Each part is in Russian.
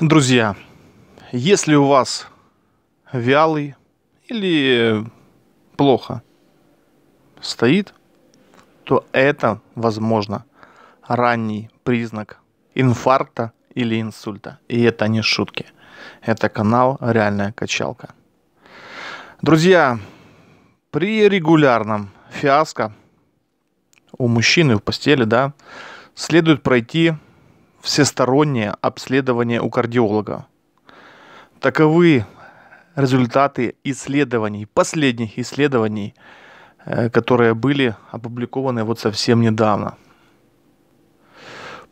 Друзья, если у вас вялый или плохо стоит, то это, возможно, ранний признак инфаркта или инсульта. И это не шутки. Это канал «Реальная качалка». Друзья, при регулярном фиаско у мужчины в постели, да, следует пройти всестороннее обследование у кардиолога. Таковы результаты исследований, последних исследований, э, которые были опубликованы вот совсем недавно.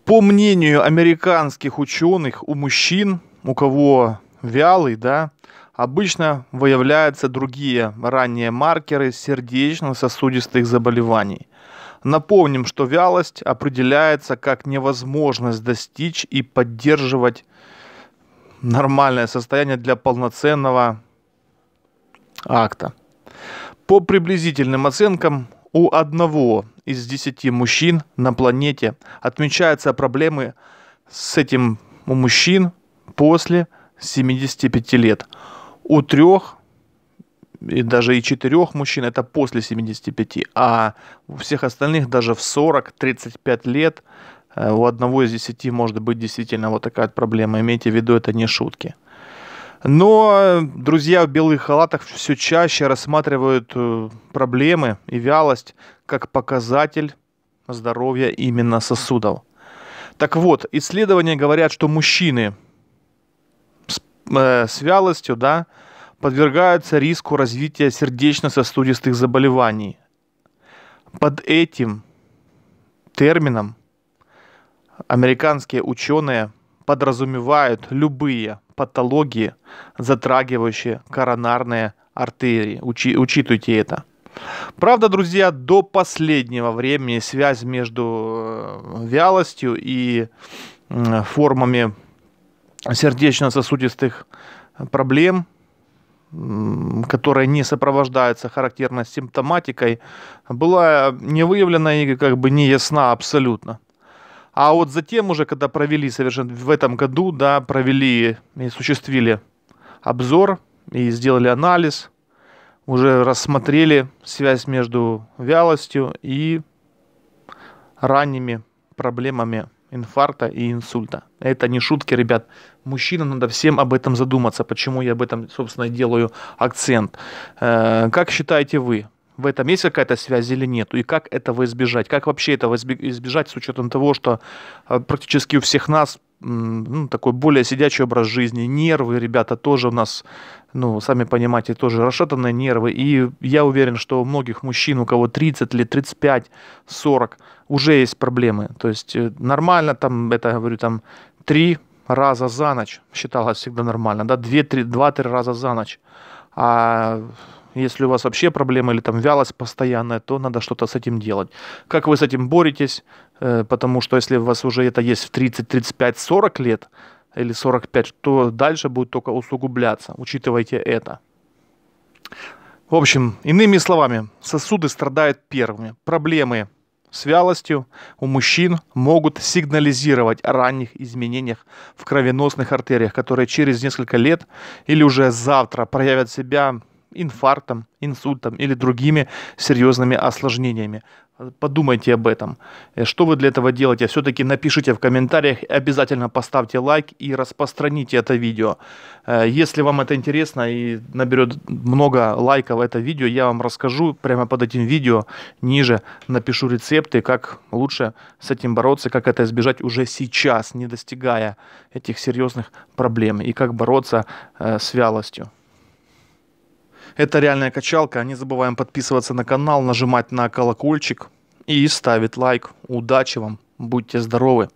По мнению американских ученых, у мужчин, у кого вялый, да, обычно выявляются другие ранние маркеры сердечно-сосудистых заболеваний – Напомним, что вялость определяется как невозможность достичь и поддерживать нормальное состояние для полноценного акта. По приблизительным оценкам, у одного из десяти мужчин на планете отмечаются проблемы с этим у мужчин после 75 лет. У трех и даже и четырех мужчин, это после 75, а у всех остальных даже в 40-35 лет э, у одного из десяти может быть действительно вот такая проблема. Имейте в виду, это не шутки. Но э, друзья в белых халатах все чаще рассматривают э, проблемы и вялость как показатель здоровья именно сосудов. Так вот, исследования говорят, что мужчины с, э, с вялостью, да, подвергаются риску развития сердечно-сосудистых заболеваний. Под этим термином американские ученые подразумевают любые патологии, затрагивающие коронарные артерии. Учи, учитывайте это. Правда, друзья, до последнего времени связь между э, вялостью и формами сердечно-сосудистых проблем – которая не сопровождается характерной симптоматикой, была не выявлена и как бы не ясна абсолютно. А вот затем уже, когда провели совершенно в этом году, да, провели и осуществили обзор и сделали анализ, уже рассмотрели связь между вялостью и ранними проблемами инфаркта и инсульта. Это не шутки, ребят. Мужчинам надо всем об этом задуматься, почему я об этом, собственно, делаю акцент. Э, как считаете вы, в этом есть какая-то связь или нет? И как этого избежать? Как вообще этого избежать с учетом того, что э, практически у всех нас ну, такой более сидячий образ жизни. Нервы, ребята, тоже у нас, ну, сами понимаете, тоже расшатанные нервы. И я уверен, что у многих мужчин, у кого 30 лет, 35, 40, уже есть проблемы. То есть э, нормально там, это, говорю, там, 3 раза за ночь считалось всегда нормально, да, 2-3 раза за ночь. А если у вас вообще проблемы или там вялость постоянная, то надо что-то с этим делать. Как вы с этим боретесь? Э, потому что если у вас уже это есть в 30, 35, 40 лет или 45, то дальше будет только усугубляться. Учитывайте это. В общем, иными словами, сосуды страдают первыми. Проблемы с вялостью у мужчин могут сигнализировать о ранних изменениях в кровеносных артериях, которые через несколько лет или уже завтра проявят себя инфарктом, инсультом или другими серьезными осложнениями. Подумайте об этом. Э, что вы для этого делаете? Все-таки напишите в комментариях, обязательно поставьте лайк и распространите это видео. Э, если вам это интересно и наберет много лайков это видео, я вам расскажу прямо под этим видео ниже. Напишу рецепты, как лучше с этим бороться, как это избежать уже сейчас, не достигая этих серьезных проблем и как бороться э, с вялостью. Это реальная качалка. Не забываем подписываться на канал, нажимать на колокольчик и ставить лайк. Удачи вам, будьте здоровы!